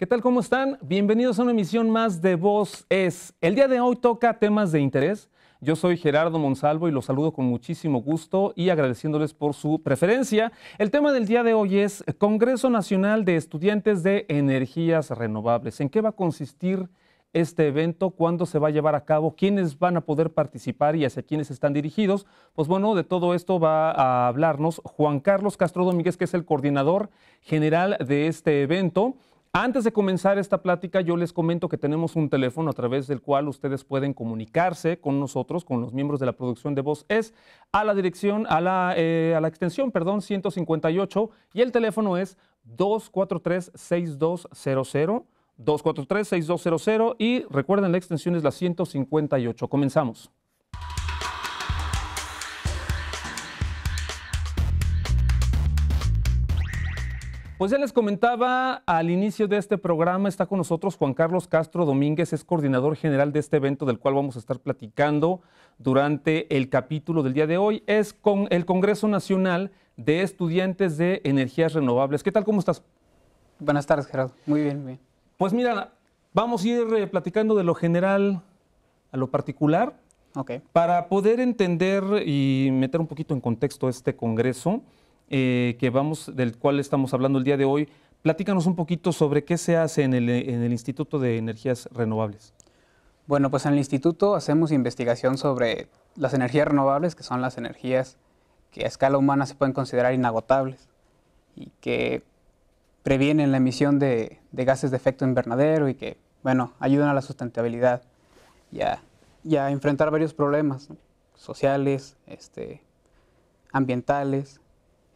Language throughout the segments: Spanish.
¿Qué tal? ¿Cómo están? Bienvenidos a una emisión más de Voz Es. El día de hoy toca temas de interés. Yo soy Gerardo Monsalvo y los saludo con muchísimo gusto y agradeciéndoles por su preferencia. El tema del día de hoy es Congreso Nacional de Estudiantes de Energías Renovables. ¿En qué va a consistir este evento? ¿Cuándo se va a llevar a cabo? ¿Quiénes van a poder participar y hacia quiénes están dirigidos? Pues bueno, de todo esto va a hablarnos Juan Carlos Castro Domínguez, que es el coordinador general de este evento. Antes de comenzar esta plática, yo les comento que tenemos un teléfono a través del cual ustedes pueden comunicarse con nosotros, con los miembros de la producción de Voz Es, a la dirección, a la, eh, extensión, perdón, 158, y el teléfono es 243-6200, 243-6200, y recuerden, la extensión es la 158. Comenzamos. Pues ya les comentaba al inicio de este programa, está con nosotros Juan Carlos Castro Domínguez, es coordinador general de este evento del cual vamos a estar platicando durante el capítulo del día de hoy. Es con el Congreso Nacional de Estudiantes de Energías Renovables. ¿Qué tal? ¿Cómo estás? Buenas tardes, Gerardo. Muy bien, bien. Pues mira, vamos a ir eh, platicando de lo general a lo particular. Okay. Para poder entender y meter un poquito en contexto este Congreso. Eh, que vamos, del cual estamos hablando el día de hoy. Platícanos un poquito sobre qué se hace en el, Instituto de Energías Renovables. Bueno, pues en el instituto hacemos investigación sobre las energías renovables, que son las energías que a escala humana se pueden considerar inagotables y que previenen la emisión de, gases de efecto invernadero y que, bueno, ayudan a la sustentabilidad y a, enfrentar varios problemas sociales, este, ambientales,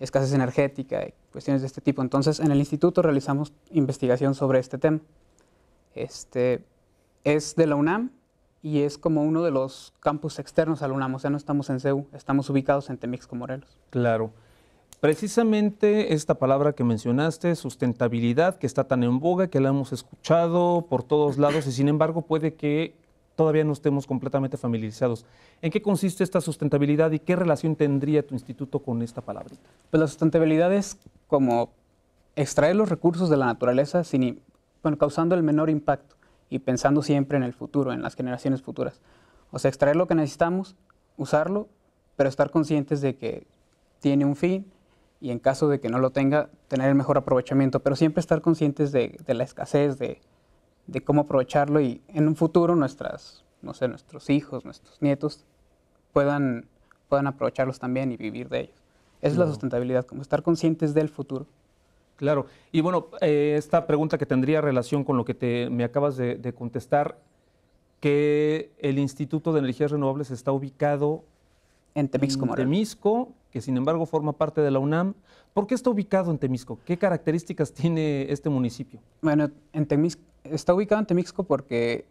escasez energética y cuestiones de este tipo. Entonces, en el instituto realizamos investigación sobre este tema. Este, es de la UNAM y es como uno de los campus externos a la UNAM, o sea, no estamos en CEU, estamos ubicados en Temixco, Morelos. Claro. Precisamente esta palabra que mencionaste, sustentabilidad, que está tan en boga, que la hemos escuchado por todos lados y sin embargo puede que todavía no estemos completamente familiarizados. ¿En qué consiste esta sustentabilidad y qué relación tendría tu instituto con esta palabrita? Pues la sustentabilidad es como extraer los recursos de la naturaleza sin, causando el menor impacto y pensando siempre en el futuro, en las generaciones futuras. O sea, extraer lo que necesitamos, usarlo, pero estar conscientes de que tiene un fin y en caso de que no lo tenga, tener el mejor aprovechamiento, pero siempre estar conscientes de la escasez, de, de cómo aprovecharlo y en un futuro nuestras, no sé, nuestros hijos, nuestros nietos puedan, puedan aprovecharlos también y vivir de ellos. Esa es la sustentabilidad, como estar conscientes del futuro. Claro. Y bueno, eh, esta pregunta que tendría relación con lo que me acabas de, contestar, que el Instituto de Energías Renovables está ubicado en Temisco, en Temisco que sin embargo forma parte de la UNAM. ¿Por qué está ubicado en Temisco? ¿Qué características tiene este municipio? Bueno, en está ubicado en Temisco porque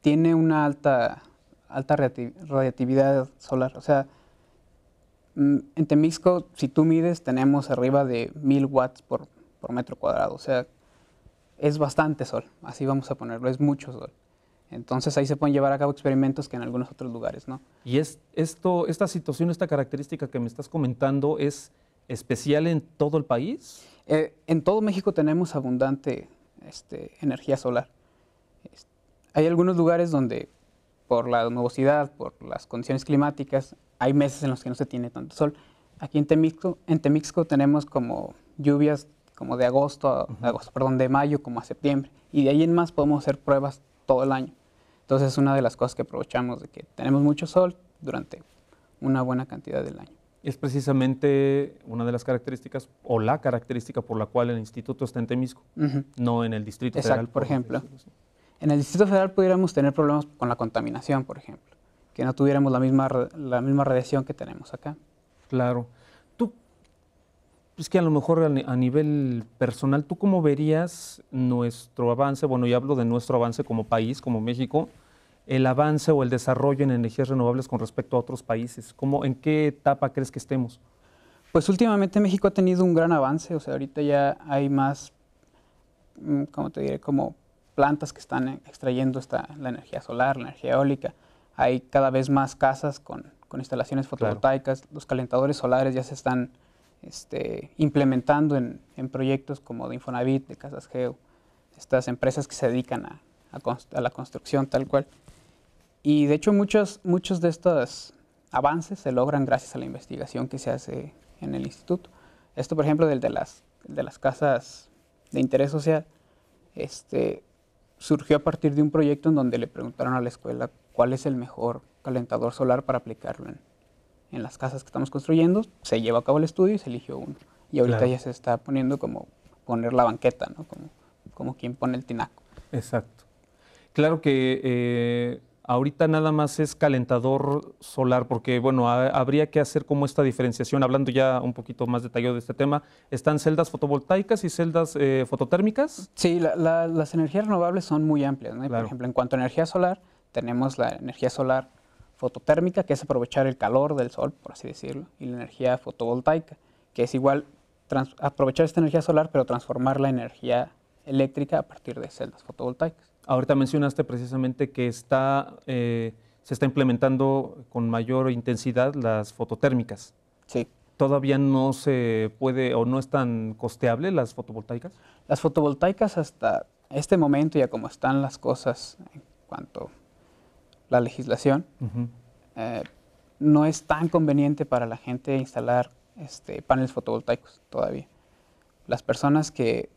tiene una alta, alta radiatividad solar. O sea, mm, en Temisco, si tú mides, tenemos arriba de mil watts por, por metro cuadrado. O sea, es bastante sol, así vamos a ponerlo, es mucho sol. Entonces ahí se pueden llevar a cabo experimentos que en algunos otros lugares no. Y esto, esta situación, esta característica que me estás comentando, ¿es especial en todo el país? Eh, en todo México tenemos abundante este, energía solar. hay algunos lugares donde por la nubosidad, por las condiciones climáticas, hay meses en los que no se tiene tanto sol. Aquí en Temixco, en Temixco tenemos como lluvias como de agosto, a, perdón, de mayo como a septiembre. Y de ahí en más podemos hacer pruebas todo el año. Entonces es una de las cosas que aprovechamos de que tenemos mucho sol durante una buena cantidad del año. Es precisamente una de las características o la característica por la cual el instituto está en Temisco, no en el Distrito Federal. por ejemplo. En el Distrito Federal pudiéramos tener problemas con la contaminación, por ejemplo, que no tuviéramos la misma, la misma radiación que tenemos acá. Claro. Tú, es que a lo mejor a nivel personal, ¿tú cómo verías nuestro avance? Bueno, yo hablo de nuestro avance como país, como México, el avance o el desarrollo en energías renovables con respecto a otros países? ¿Cómo, ¿En qué etapa crees que estemos? Pues últimamente México ha tenido un gran avance, o sea, ahorita ya hay más, mm, ¿cómo te diré, como plantas que están extrayendo esta, la energía solar, la energía eólica. Hay cada vez más casas con, instalaciones fotovoltaicas, los calentadores solares ya se están este, implementando en, en, proyectos como de Infonavit, de Casas Geo, estas empresas que se dedican a, a, la construcción tal cual. Y de hecho muchos, muchos de estos avances se logran gracias a la investigación que se hace en el instituto. Esto, por ejemplo, del de las, de las casas de interés social, este, surgió a partir de un proyecto en donde le preguntaron a la escuela cuál es el mejor calentador solar para aplicarlo en, en las casas que estamos construyendo. Se llevó a cabo el estudio y se eligió uno. Y ahorita ya se está poniendo como poner la banqueta, ¿no? Como, como quien pone el tinaco. Exacto. Claro que eh, ahorita nada más es calentador solar, porque bueno, habría que hacer como esta diferenciación, hablando ya un poquito más detallado de este tema, ¿están celdas fotovoltaicas y celdas eh, fototérmicas? Sí, las energías renovables son muy amplias. Por ejemplo, en cuanto a energía solar, tenemos la energía solar fototérmica, que es aprovechar el calor del sol, por así decirlo, y la energía fotovoltaica, que es igual aprovechar esta energía solar, pero transformar la energía eléctrica a partir de celdas fotovoltaicas. Ahorita mencionaste precisamente que está, eh, se está implementando con mayor intensidad las fototérmicas. Sí. ¿Todavía no se puede o no es tan costeable las fotovoltaicas? Las fotovoltaicas hasta este momento, ya como están las cosas en cuanto a la legislación, eh, no es tan conveniente para la gente instalar este, paneles fotovoltaicos todavía. Las personas que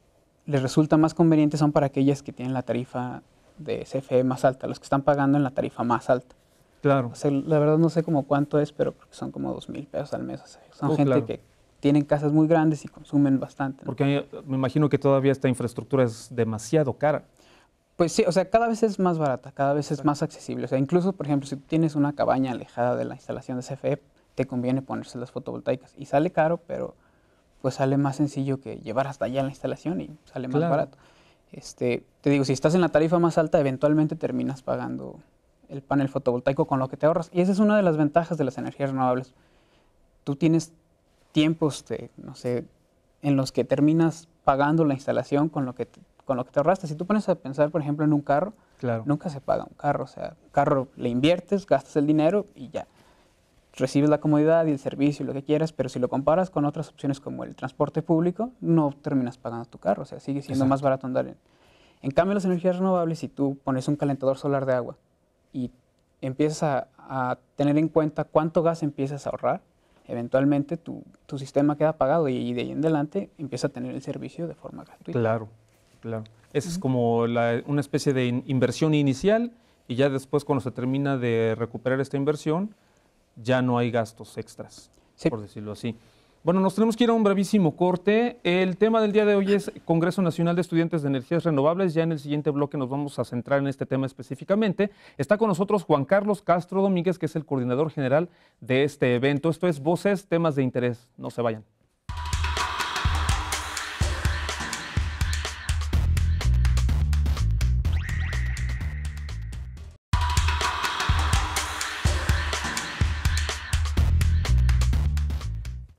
les resulta más conveniente son para aquellas que tienen la tarifa de CFE más alta, los que están pagando en la tarifa más alta. Claro. la verdad no sé como cuánto es, pero son como dos mil pesos al mes. son oh, gente que tienen casas muy grandes y consumen bastante. Porque me imagino que todavía esta infraestructura es demasiado cara. Pues sí, o sea, cada vez es más barata, cada vez es más accesible. O sea, incluso, por ejemplo, si tienes una cabaña alejada de la instalación de CFE, te conviene ponerse las fotovoltaicas. Y sale caro, pero pues sale más sencillo que llevar hasta allá la instalación y sale más barato. Este, te digo, si estás en la tarifa más alta, eventualmente terminas pagando el panel fotovoltaico con lo que te ahorras. Y esa es una de las ventajas de las energías renovables. Tú tienes tiempos, de, no sé, en los que terminas pagando la instalación con lo que te, con lo que te ahorraste. Si tú pones a pensar, por ejemplo, en un carro, nunca se paga un carro. O sea, un carro le inviertes, gastas el dinero y ya recibes la comodidad y el servicio y lo que quieras, pero si lo comparas con otras opciones como el transporte público, no terminas pagando tu carro, o sea, sigue siendo más barato andar en... cambio, las energías renovables, si tú pones un calentador solar de agua y empiezas a, tener en cuenta cuánto gas empiezas a ahorrar, eventualmente tu, sistema queda pagado y, de ahí en adelante empieza a tener el servicio de forma gratuita. Claro, claro. Esa es como una especie de inversión inicial y ya después cuando se termina de recuperar esta inversión, ya no hay gastos extras, por decirlo así. Bueno, nos tenemos que ir a un brevísimo corte. El tema del día de hoy es Congreso Nacional de Estudiantes de Energías Renovables. Ya en el siguiente bloque nos vamos a centrar en este tema específicamente. Está con nosotros Juan Carlos Castro Domínguez, que es el coordinador general de este evento. Esto es Voces, temas de interés. No se vayan.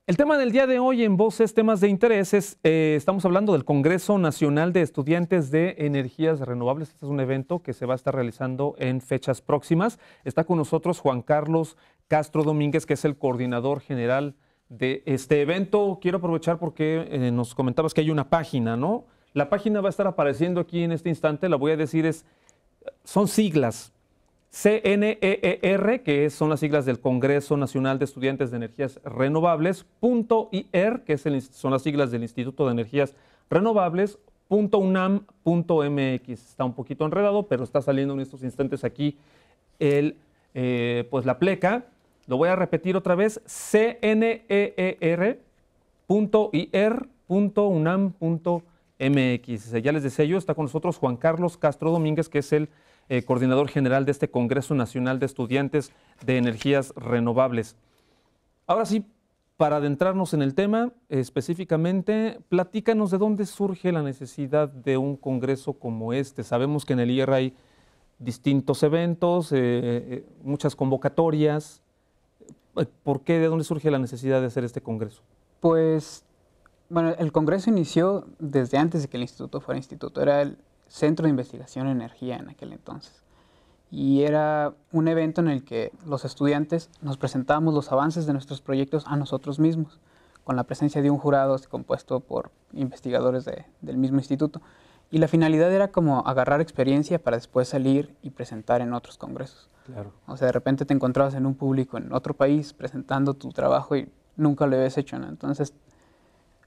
El tema del día de hoy en Voces, temas de intereses, eh, estamos hablando del Congreso Nacional de Estudiantes de Energías Renovables. Este es un evento que se va a estar realizando en fechas próximas. Está con nosotros Juan Carlos Castro Domínguez, que es el coordinador general de este evento. Quiero aprovechar porque eh, nos comentabas que hay una página, ¿no? La página va a estar apareciendo aquí en este instante. La voy a decir es, son siglas, CNEER, que son las siglas del Congreso Nacional de Estudiantes de Energías Renovables, punto IR, que son las siglas del Instituto de Energías Renovables, punto UNAM, punto MX. Está un poquito enredado, pero está saliendo en estos instantes aquí el, eh, pues la pleca. Lo voy a repetir otra vez, CNEER, punto IR, punto UNAM, punto MX. Ya les decía yo, está con nosotros Juan Carlos Castro Domínguez, que es el eh, coordinador general de este Congreso Nacional de Estudiantes de Energías Renovables. Ahora sí, para adentrarnos en el tema específicamente, platícanos de dónde surge la necesidad de un Congreso como este. Sabemos que en el IR hay distintos eventos, eh, eh, muchas convocatorias. ¿Por qué, de dónde surge la necesidad de hacer este Congreso? Pues bueno, el Congreso inició desde antes de que el instituto fuera instituto. Era Centro de Investigación en Energía en aquel entonces. Y era un evento en el que los estudiantes nos presentábamos los avances de nuestros proyectos a nosotros mismos, con la presencia de un jurado compuesto por investigadores de, del mismo instituto. Y la finalidad era como agarrar experiencia para después salir y presentar en otros congresos. Claro. O sea, de repente te encontrabas en un público en otro país presentando tu trabajo y nunca lo habías hecho, Entonces,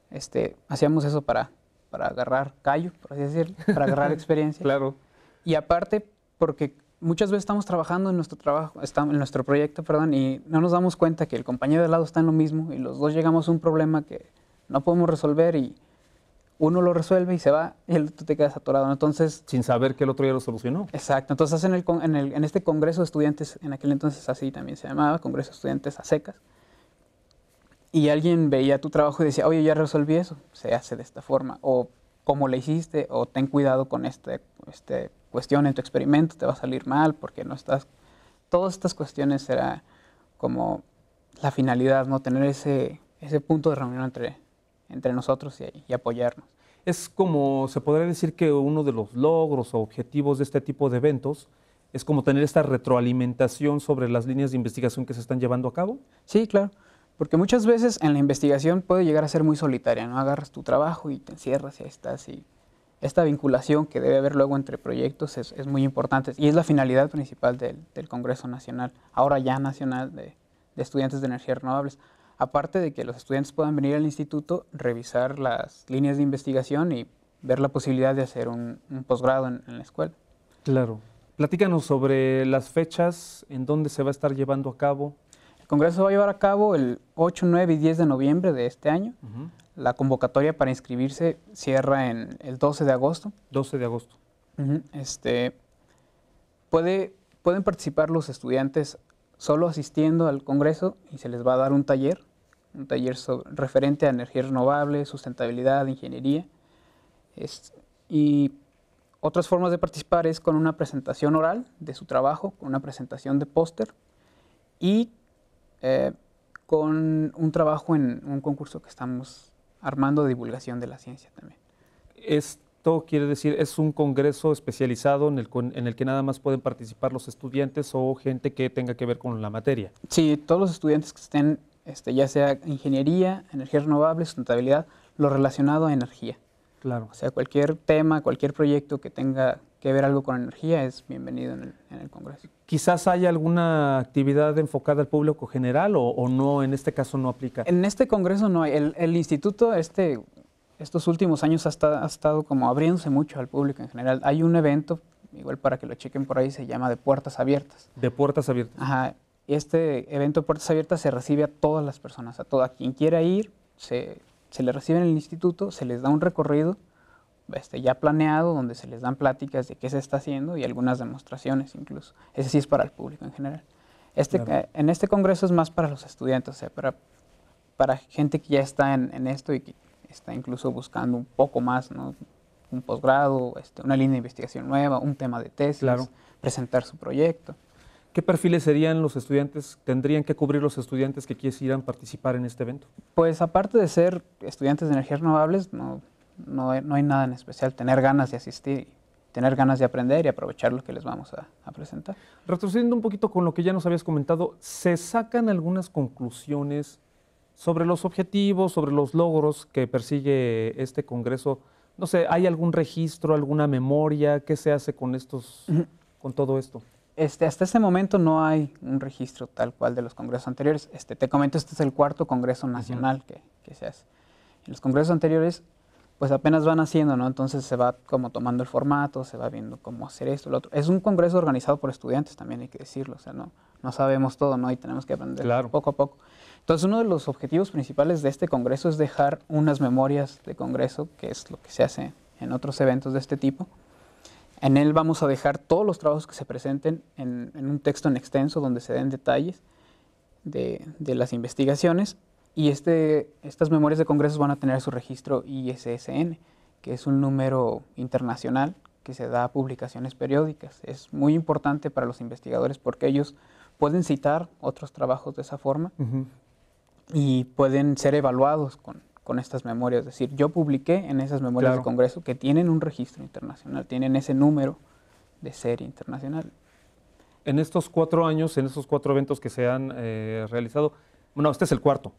este, hacíamos eso para para agarrar callo, por así decirlo, para agarrar experiencia. claro. Y aparte, porque muchas veces estamos trabajando en nuestro trabajo, en nuestro proyecto, perdón, y no nos damos cuenta que el compañero de al lado está en lo mismo y los dos llegamos a un problema que no podemos resolver y uno lo resuelve y se va y el otro te quedas atorado. Entonces, sin saber que el otro ya lo solucionó. Exacto. Entonces en, en este congreso de estudiantes, en aquel entonces así también se llamaba, congreso de estudiantes a secas y alguien veía tu trabajo y decía, oye, ya resolví eso, se hace de esta forma, o cómo le hiciste, o ten cuidado con esta este cuestión en tu experimento, te va a salir mal porque no estás... Todas estas cuestiones era como la finalidad, ¿no? Tener ese, punto de reunión entre, nosotros y, y apoyarnos. Es como, se podría decir que uno de los logros o objetivos de este tipo de eventos es como tener esta retroalimentación sobre las líneas de investigación que se están llevando a cabo. Sí, claro. Porque muchas veces en la investigación puede llegar a ser muy solitaria, ¿no? Agarras tu trabajo y te encierras y ahí estás. Y esta vinculación que debe haber luego entre proyectos es, muy importante y es la finalidad principal del, Congreso Nacional, ahora ya nacional, de, estudiantes de energías renovables. Aparte de que los estudiantes puedan venir al instituto, revisar las líneas de investigación y ver la posibilidad de hacer un, posgrado en, en la escuela. Claro. Platícanos sobre las fechas, en dónde se va a estar llevando a cabo Congreso va a llevar a cabo el 8, 9 y 10 de noviembre de este año. La convocatoria para inscribirse cierra en el 12 de agosto. 12 de agosto. este, puede, pueden participar los estudiantes solo asistiendo al Congreso y se les va a dar un taller, un taller referente a energía renovable, sustentabilidad, ingeniería. y otras formas de participar es con una presentación oral de su trabajo, con una presentación de póster y eh, con un trabajo en un concurso que estamos armando de divulgación de la ciencia también. Esto quiere decir, es un congreso especializado en el, en el que nada más pueden participar los estudiantes o gente que tenga que ver con la materia. Sí, todos los estudiantes que estén, este, ya sea ingeniería, energías renovables, sustentabilidad, lo relacionado a energía. Claro. O sea, cualquier tema, cualquier proyecto que tenga que ver algo con energía es bienvenido en el, Congreso. Quizás haya alguna actividad enfocada al público general o, no, en este caso no aplica. En este Congreso no hay. El, instituto este, estos últimos años ha, estado como abriéndose mucho al público en general. Hay un evento, igual para que lo chequen por ahí, se llama de puertas abiertas. De puertas abiertas. Ajá. Este evento de puertas abiertas se recibe a todas las personas, a todo, quien quiera ir, se le recibe en el instituto, se les da un recorrido este, ya planeado, donde se les dan pláticas de qué se está haciendo y algunas demostraciones incluso. Ese sí es para el público en general. Este, eh, En este congreso es más para los estudiantes, o sea, para, para gente que ya está en, en esto y que está incluso buscando un poco más, ¿no? un posgrado, este, una línea de investigación nueva, un tema de tesis, presentar su proyecto. ¿Qué perfiles serían los estudiantes, tendrían que cubrir los estudiantes que quisieran participar en este evento? Pues aparte de ser estudiantes de energías renovables, no, no hay, nada en especial, tener ganas de asistir, tener ganas de aprender y aprovechar lo que les vamos a, presentar. Retrocediendo un poquito con lo que ya nos habías comentado, ¿se sacan algunas conclusiones sobre los objetivos, sobre los logros que persigue este Congreso? No sé, ¿hay algún registro, alguna memoria? ¿Qué se hace con estos, con todo esto? Este, hasta ese momento no hay un registro tal cual de los congresos anteriores. Este, te comento, este es el cuarto congreso nacional que, que se hace. En los congresos anteriores pues apenas van haciendo, ¿no? Entonces se va como tomando el formato, se va viendo cómo hacer esto, lo otro. Es un congreso organizado por estudiantes también, hay que decirlo, o sea, no, no sabemos todo, ¿no? Y tenemos que aprender poco a poco. Entonces uno de los objetivos principales de este congreso es dejar unas memorias de congreso, que es lo que se hace en otros eventos de este tipo. En él vamos a dejar todos los trabajos que se presenten en, un texto en extenso donde se den detalles de las investigaciones y este, estas memorias de congresos van a tener su registro ISSN, que es un número internacional que se da a publicaciones periódicas. Es muy importante para los investigadores porque ellos pueden citar otros trabajos de esa forma y pueden ser evaluados con, con, estas memorias. Es decir, yo publiqué en esas memorias de Congreso que tienen un registro internacional, tienen ese número de serie internacional. En estos cuatro años, en estos cuatro eventos que se han eh, realizado, bueno, este es el cuarto,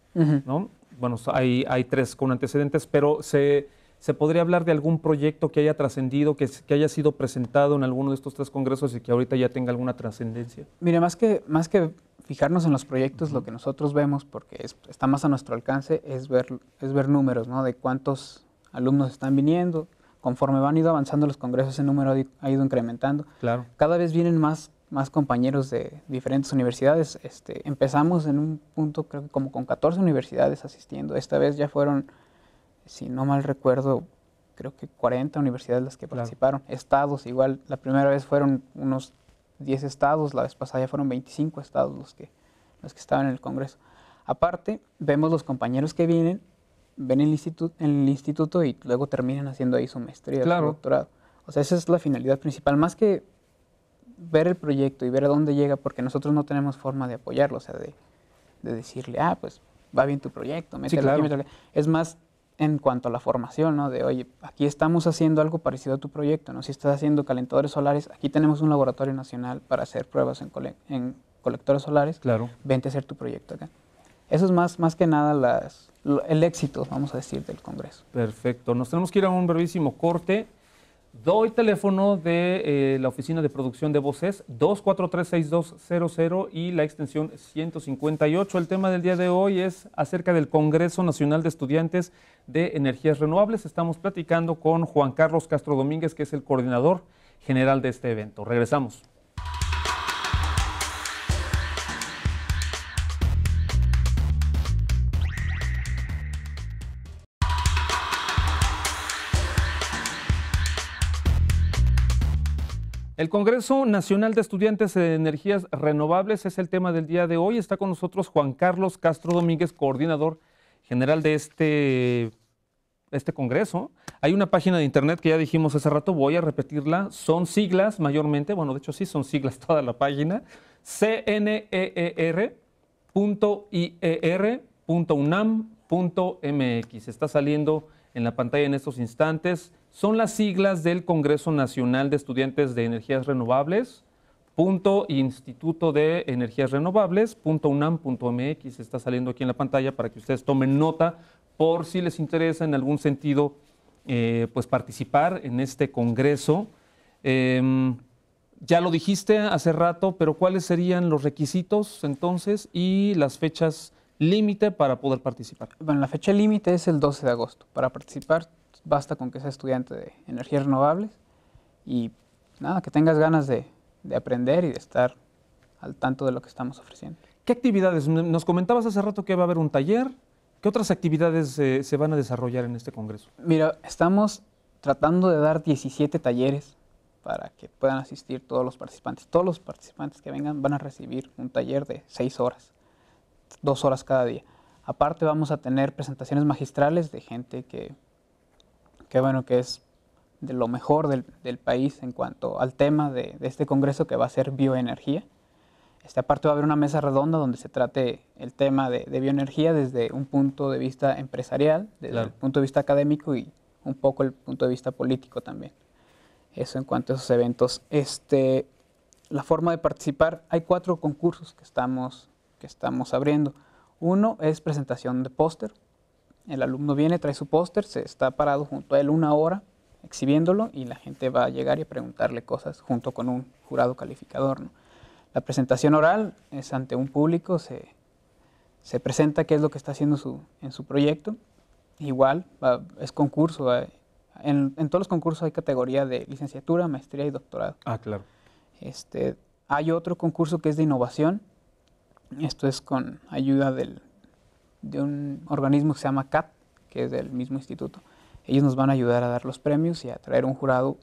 ¿no? Bueno, hay, tres con antecedentes, pero se, podría hablar de algún proyecto que haya trascendido, que, que, haya sido presentado en alguno de estos tres congresos y que ahorita ya tenga alguna trascendencia. Mire, más que, más que fijarnos en los proyectos, lo que nosotros vemos, porque está más a nuestro alcance, es ver, es ver números, ¿no? De cuántos alumnos están viniendo, conforme van ido avanzando los congresos, ese número ha ido incrementando. Claro. Cada vez vienen más más compañeros de diferentes universidades. Este, empezamos en un punto, creo que como con 14 universidades asistiendo. Esta vez ya fueron, si no mal recuerdo, creo que 40 universidades las que participaron. Estados, igual, la primera vez fueron unos 10 estados, la vez pasada ya fueron 25 estados los que, los que estaban en el Congreso. Aparte, vemos los compañeros que vienen, ven el instituto, el instituto y luego terminan haciendo ahí su maestría, su doctorado. O sea, esa es la finalidad principal, más que ver el proyecto y ver a dónde llega, porque nosotros no tenemos forma de apoyarlo, o sea, de, decirle, ah, pues va bien tu proyecto, mételo aquí, Es más en cuanto a la formación, ¿no? De, oye, aquí estamos haciendo algo parecido a tu proyecto, ¿no? Si estás haciendo calentadores solares, aquí tenemos un laboratorio nacional para hacer pruebas en, colectores solares. Claro. Vente a hacer tu proyecto acá. Eso es más, más que nada las, el éxito, vamos a decir, del Congreso. Perfecto. Nos tenemos que ir a un brevísimo corte. Doy teléfono de eh, la oficina de producción de voces 2436200 y la extensión 158. El tema del día de hoy es acerca del Congreso Nacional de Estudiantes de Energías Renovables. Estamos platicando con Juan Carlos Castro Domínguez, que es el coordinador general de este evento. Regresamos. El Congreso Nacional de Estudiantes de Energías Renovables es el tema del día de hoy. Está con nosotros Juan Carlos Castro Domínguez, coordinador general de este, este Congreso. Hay una página de internet que ya dijimos hace rato, voy a repetirla. Son siglas mayormente, bueno, de hecho sí son siglas toda la página. Se e e Está saliendo en la pantalla en estos instantes son las siglas del Congreso Nacional de Estudiantes de Energías Renovables, punto Instituto de Energías Renovables, punto UNAM, punto MX, está saliendo aquí en la pantalla para que ustedes tomen nota por si les interesa en algún sentido eh, pues participar en este Congreso. Em, ya lo dijiste hace rato, pero ¿cuáles serían los requisitos entonces y las fechas límite para poder participar? Bueno, la fecha límite es el 12 de agosto. Para participar basta con que seas estudiante de energías renovables y nada, que tengas ganas de, aprender y de estar al tanto de lo que estamos ofreciendo. ¿Qué actividades? Nos comentabas hace rato que va a haber un taller. ¿Qué otras actividades eh, se van a desarrollar en este congreso? Mira, estamos tratando de dar 17 talleres para que puedan asistir todos los participantes. Todos los participantes que vengan van a recibir un taller de 6 horas, 2 horas cada día. Aparte vamos a tener presentaciones magistrales de gente que qué bueno que es de lo mejor del, del país en cuanto al tema de, de, este congreso que va a ser bioenergía. Esta parte va a haber una mesa redonda donde se trate el tema de, de bioenergía desde un punto de vista empresarial, desde el punto de vista académico y un poco el punto de vista político también. Eso en cuanto a esos eventos. Este, la forma de participar, hay cuatro concursos que estamos, que estamos abriendo. Uno es presentación de póster, el alumno viene, trae su póster, se está parado junto a él una hora exhibiéndolo y la gente va a llegar y a preguntarle cosas junto con un jurado calificador. La presentación oral es ante un público, se, se presenta qué es lo que está haciendo su, en su proyecto. Igual, es concurso. Eh, en, todos los concursos hay categoría de licenciatura, maestría y doctorado. Ah, claro. Este, hay otro concurso que es de innovación. Esto es con ayuda del de un organismo que se llama CAT, que es del mismo instituto. Ellos nos van a ayudar a dar los premios y a traer un jurado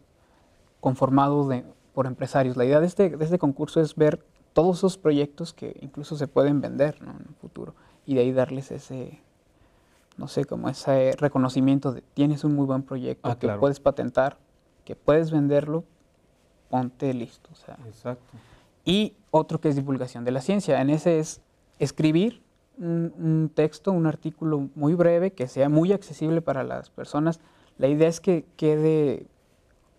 conformado de, por empresarios. La idea de este, de este concurso es ver todos esos proyectos que incluso se pueden vender en el futuro y de ahí darles ese, no sé, como ese reconocimiento de tienes un muy buen proyecto ah, que puedes patentar, que puedes venderlo, ponte listo. O sea. Exacto. Y otro que es divulgación de la ciencia. En ese es escribir un, texto, un artículo muy breve, que sea muy accesible para las personas. La idea es que quede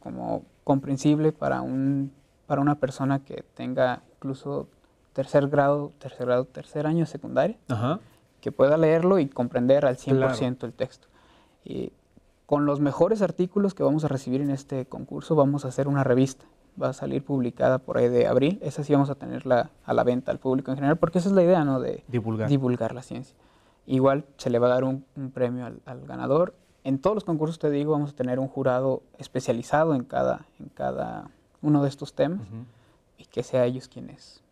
como comprensible para, un, para una persona que tenga incluso tercer grado, tercer grado, tercer año secundario, secundaria, que pueda leerlo y comprender al 100% el texto. Y con los mejores artículos que vamos a recibir en este concurso vamos a hacer una revista va a salir publicada por ahí de abril. Esa sí vamos a tenerla a la venta al público en general, porque esa es la idea, ¿no? De divulgar, divulgar la ciencia. Igual se le va a dar un, premio al, ganador. En todos los concursos, te digo, vamos a tener un jurado especializado en cada, en cada uno de estos temas y que sea ellos quienes,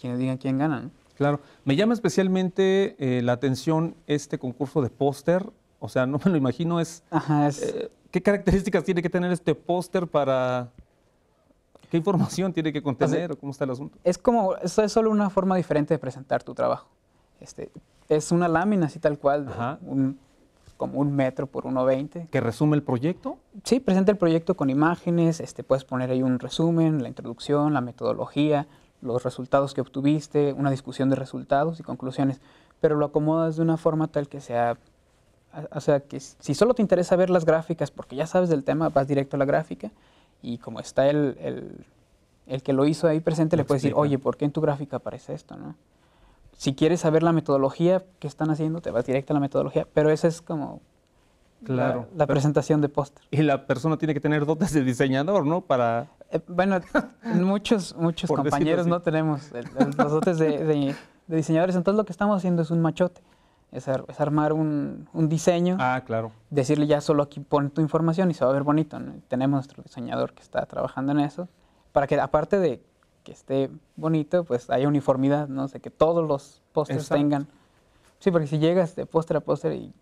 quienes digan quién ganan Claro. Me llama especialmente eh, la atención este concurso de póster. O sea, no me lo imagino, es... Eh, ¿Qué características tiene que tener este póster para ¿Qué información tiene que contener o cómo está el asunto? Es como, eso es solo una forma diferente de presentar tu trabajo. Este, es una lámina así tal cual, como un metro por 1,20. ¿Que resume el proyecto? Sí, presenta el proyecto con imágenes, este, puedes poner ahí un resumen, la introducción, la metodología, los resultados que obtuviste, una discusión de resultados y conclusiones, pero lo acomodas de una forma tal que sea, o sea, que si solo te interesa ver las gráficas porque ya sabes del tema, vas directo a la gráfica y como está el, que lo hizo ahí presente, le puede decir, oye, ¿por qué en tu gráfica aparece esto? ¿no? Si quieres saber la metodología que están haciendo, te vas directo a la metodología, pero esa es como claro. la, presentación de póster. Y la persona tiene que tener dotes de diseñador, ¿no? Para... Eh, bueno, muchos, muchos compañeros no tenemos los dotes de diseñadores, entonces lo que estamos haciendo es un machote es, armar un, un, diseño. Ah, claro. Decirle ya solo aquí pon tu información y se va a ver bonito. Tenemos nuestro diseñador que está trabajando en eso. Para que aparte de que esté bonito, pues haya uniformidad, ¿no? sé que todos los pósters tengan. Sí, porque si llegas de póster a póster y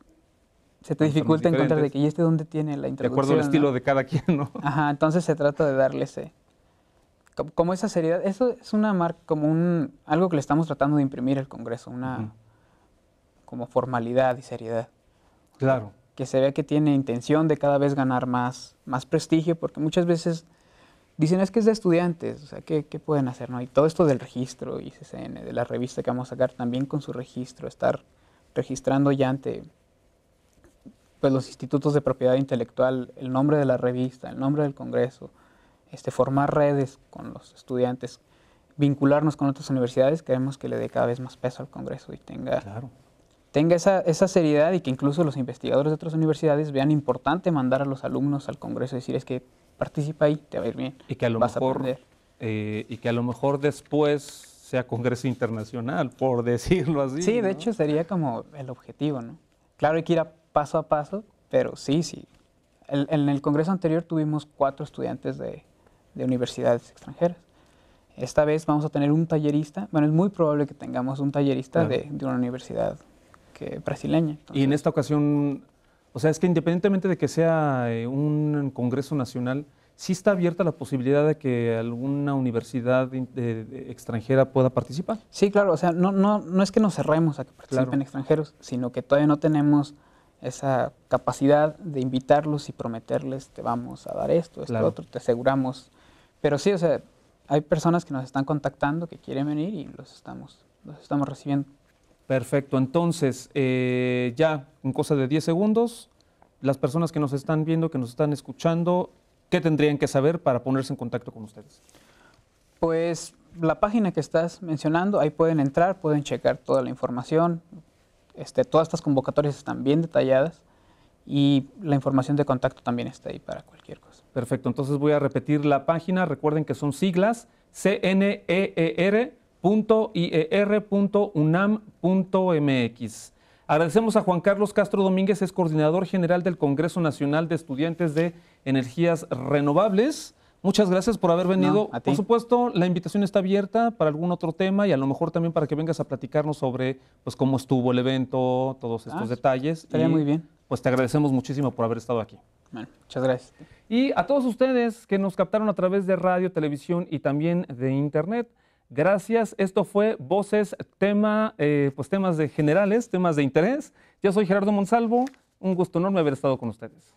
se te dificulta encontrar de que y este dónde tiene la introducción. De acuerdo al estilo de cada quien, ¿no? Ajá, entonces se trata de darle ese como, esa seriedad. Eso es una marca como un algo que le estamos tratando de imprimir al Congreso, una como formalidad y seriedad. Claro. Que se vea que tiene intención de cada vez ganar más, más prestigio, porque muchas veces dicen es que es de estudiantes, o sea, ¿qué, qué pueden hacer? No? Y todo esto del registro ICCN, de la revista que vamos a sacar también con su registro, estar registrando ya ante pues, los institutos de propiedad intelectual el nombre de la revista, el nombre del Congreso, este, formar redes con los estudiantes, vincularnos con otras universidades, queremos que le dé cada vez más peso al Congreso y tenga claro tenga esa, seriedad y que incluso los investigadores de otras universidades vean importante mandar a los alumnos al Congreso y decir es que participa ahí, te va a ir bien. Y que a lo, mejor, eh, y que a lo mejor después sea Congreso Internacional, por decirlo así. Sí, de hecho sería como el objetivo, ¿no? Claro, hay que ir paso a paso, pero sí, sí. en el Congreso anterior tuvimos cuatro estudiantes de, universidades extranjeras. Esta vez vamos a tener un tallerista, bueno, es muy probable que tengamos un tallerista de, de una universidad que brasileña. Y en esta ocasión, o sea, es que independientemente de que sea eh, un Congreso Nacional, sí está abierta la posibilidad de que alguna universidad de, extranjera pueda participar. Sí, claro, o sea, no, no, no es que nos cerremos a que participen extranjeros, sino que todavía no tenemos esa capacidad de invitarlos y prometerles, te vamos a dar esto, esto, lo otro, te aseguramos. Pero sí, o sea, hay personas que nos están contactando, que quieren venir y los estamos, los estamos recibiendo. Perfecto, entonces eh, ya en cosa de 10 segundos, las personas que nos están viendo, que nos están escuchando, ¿qué tendrían que saber para ponerse en contacto con ustedes? Pues la página que estás mencionando, ahí pueden entrar, pueden checar toda la información, este, todas estas convocatorias están bien detalladas y la información de contacto también está ahí para cualquier cosa. Perfecto, entonces voy a repetir la página, recuerden que son siglas C-N-E-E-R-C-N-E-E-R www.ier.unam.mx. Agradecemos a Juan Carlos Castro Domínguez, es coordinador general del Congreso Nacional de Estudiantes de Energías Renovables. Muchas gracias por haber venido. por supuesto, la invitación está abierta para algún otro tema y a lo mejor también para que vengas a platicarnos sobre pues cómo estuvo el evento, todos ah, estos detalles. Estaría muy bien. Pues te agradecemos muchísimo por haber estado aquí. muchas gracias. Y a todos ustedes que nos captaron a través de radio, televisión y también de internet. Gracias. Esto fue Voces, tema, eh, pues temas de generales, temas de interés. Yo soy Gerardo Monsalvo. Un gusto enorme haber estado con ustedes.